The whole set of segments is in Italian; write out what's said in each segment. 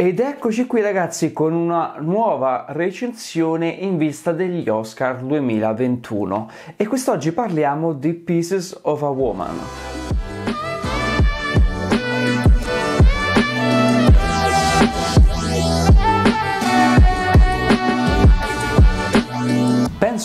Ed eccoci qui ragazzi con una nuova recensione in vista degli Oscar 2021 e quest'oggi parliamo di Pieces of a Woman.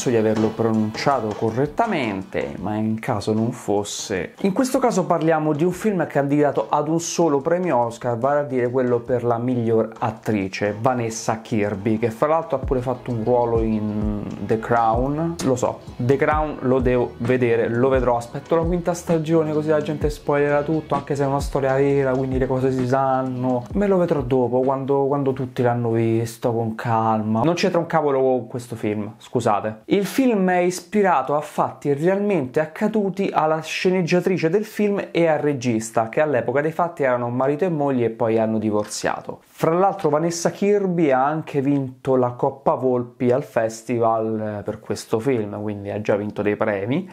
penso di averlo pronunciato correttamente, ma in caso non fosse. In questo caso parliamo di un film candidato ad un solo premio Oscar, vale a dire quello per la miglior attrice, Vanessa Kirby, che fra l'altro ha pure fatto un ruolo in The Crown. Lo so, The Crown lo devo vedere, lo vedrò, aspetto la quinta stagione così la gente spoilerà tutto, anche se è una storia vera, quindi le cose si sanno. Me lo vedrò dopo, quando, quando tutti l'hanno visto, con calma. Non c'entra un cavolo con questo film, scusate. Il film è ispirato a fatti realmente accaduti alla sceneggiatrice del film e al regista, che all'epoca dei fatti erano marito e moglie e poi hanno divorziato. Fra l'altro Vanessa Kirby ha anche vinto la Coppa Volpi al festival eh, per questo film, quindi ha già vinto dei premi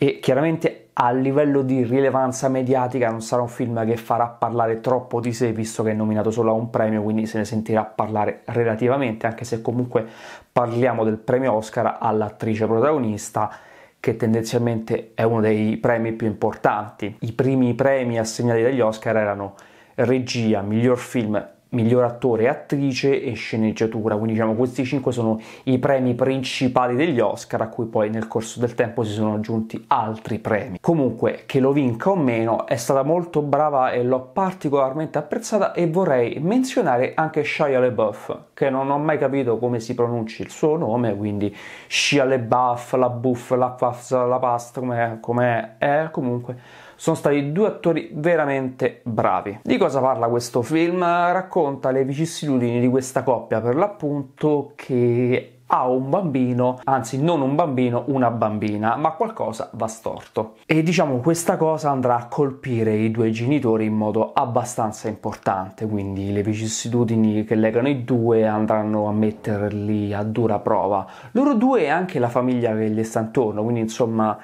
e chiaramente a livello di rilevanza mediatica non sarà un film che farà parlare troppo di sé visto che è nominato solo a un premio quindi se ne sentirà parlare relativamente anche se comunque parliamo del premio Oscar all'attrice protagonista che tendenzialmente è uno dei premi più importanti. I primi premi assegnati dagli Oscar erano regia, miglior film miglior attore e attrice e sceneggiatura, quindi diciamo questi cinque sono i premi principali degli Oscar a cui poi nel corso del tempo si sono aggiunti altri premi. Comunque che lo vinca o meno è stata molto brava e l'ho particolarmente apprezzata e vorrei menzionare anche Shia LeBeouf che non ho mai capito come si pronunci il suo nome, quindi Shia LeBeouf, la Buff, la Pasta, la Pasta, come è, è, comunque sono stati due attori veramente bravi. Di cosa parla questo film? Racconta le vicissitudini di questa coppia per l'appunto che ha un bambino, anzi non un bambino, una bambina, ma qualcosa va storto. E diciamo questa cosa andrà a colpire i due genitori in modo abbastanza importante, quindi le vicissitudini che legano i due andranno a metterli a dura prova. Loro due e anche la famiglia che gli sta intorno, quindi insomma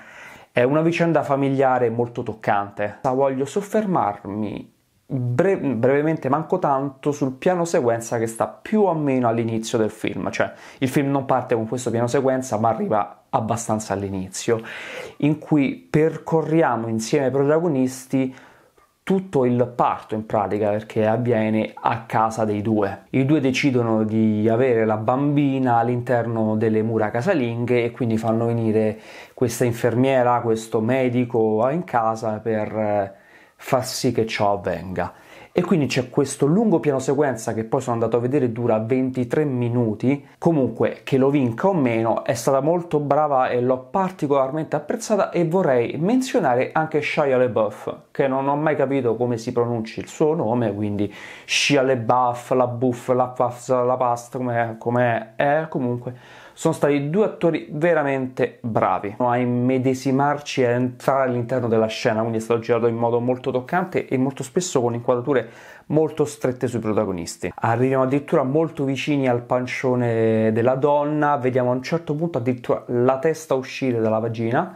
è una vicenda familiare molto toccante. Voglio soffermarmi bre- brevemente, manco tanto, sul piano sequenza che sta più o meno all'inizio del film. Cioè, il film non parte con questo piano sequenza, ma arriva abbastanza all'inizio, in cui percorriamo insieme ai protagonisti tutto il parto in pratica perché avviene a casa dei due. I due decidono di avere la bambina all'interno delle mura casalinghe e quindi fanno venire questa infermiera, questo medico in casa per eh, far sì che ciò avvenga e quindi c'è questo lungo piano sequenza che poi sono andato a vedere dura 23 minuti comunque che lo vinca o meno è stata molto brava e l'ho particolarmente apprezzata e vorrei menzionare anche Shia LeBuff che non ho mai capito come si pronunci il suo nome quindi Shia LeBuff, la Buff, la Puff, la pasta, come è comunque sono stati due attori veramente bravi a immedesimarci e a entrare all'interno della scena, quindi è stato girato in modo molto toccante e molto spesso con inquadrature molto strette sui protagonisti. Arriviamo addirittura molto vicini al pancione della donna, vediamo a un certo punto addirittura la testa uscire dalla vagina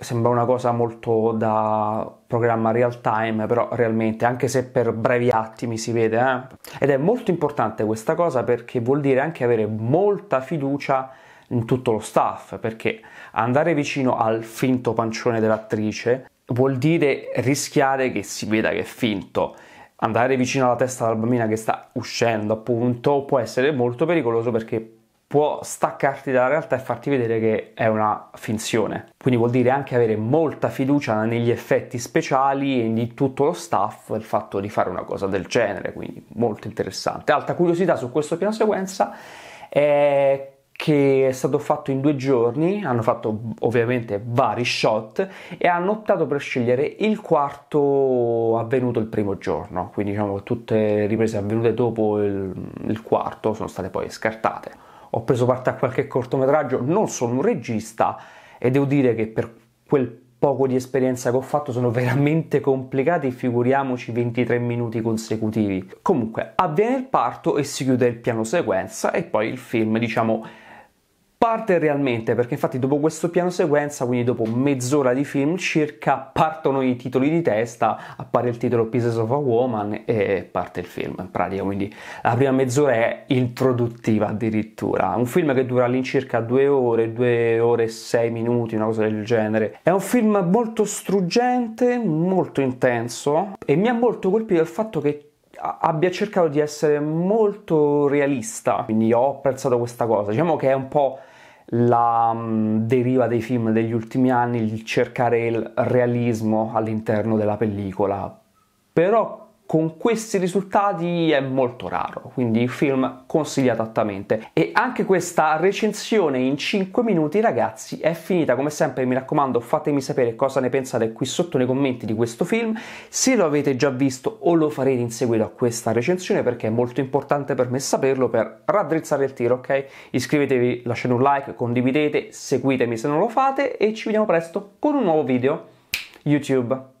sembra una cosa molto da programma real time, però realmente, anche se per brevi attimi si vede, eh? ed è molto importante questa cosa perché vuol dire anche avere molta fiducia in tutto lo staff, perché andare vicino al finto pancione dell'attrice vuol dire rischiare che si veda che è finto. Andare vicino alla testa della bambina che sta uscendo, appunto, può essere molto pericoloso perché può staccarti dalla realtà e farti vedere che è una finzione. Quindi vuol dire anche avere molta fiducia negli effetti speciali e di tutto lo staff il fatto di fare una cosa del genere, quindi molto interessante. Altra curiosità su questo piano sequenza è che è stato fatto in due giorni, hanno fatto ovviamente vari shot e hanno optato per scegliere il quarto avvenuto il primo giorno, quindi diciamo tutte riprese avvenute dopo il, il quarto sono state poi scartate ho preso parte a qualche cortometraggio, non sono un regista e devo dire che per quel poco di esperienza che ho fatto sono veramente complicati, figuriamoci 23 minuti consecutivi. Comunque avviene il parto e si chiude il piano sequenza e poi il film, diciamo, parte realmente, perché infatti dopo questo piano sequenza, quindi dopo mezz'ora di film circa, partono i titoli di testa, appare il titolo Pieces of a Woman e parte il film in pratica, quindi la prima mezz'ora è introduttiva addirittura, un film che dura all'incirca due ore, due ore e sei minuti, una cosa del genere. È un film molto struggente, molto intenso e mi ha molto colpito il fatto che abbia cercato di essere molto realista, quindi ho apprezzato questa cosa. Diciamo che è un po' la mm, deriva dei film degli ultimi anni, il cercare il realismo all'interno della pellicola. Però con questi risultati è molto raro, quindi il film consigliato altamente. E anche questa recensione in 5 minuti ragazzi è finita, come sempre mi raccomando fatemi sapere cosa ne pensate qui sotto nei commenti di questo film, se lo avete già visto o lo farete in seguito a questa recensione perché è molto importante per me saperlo per raddrizzare il tiro, ok? Iscrivetevi, lasciate un like, condividete, seguitemi se non lo fate e ci vediamo presto con un nuovo video. YouTube.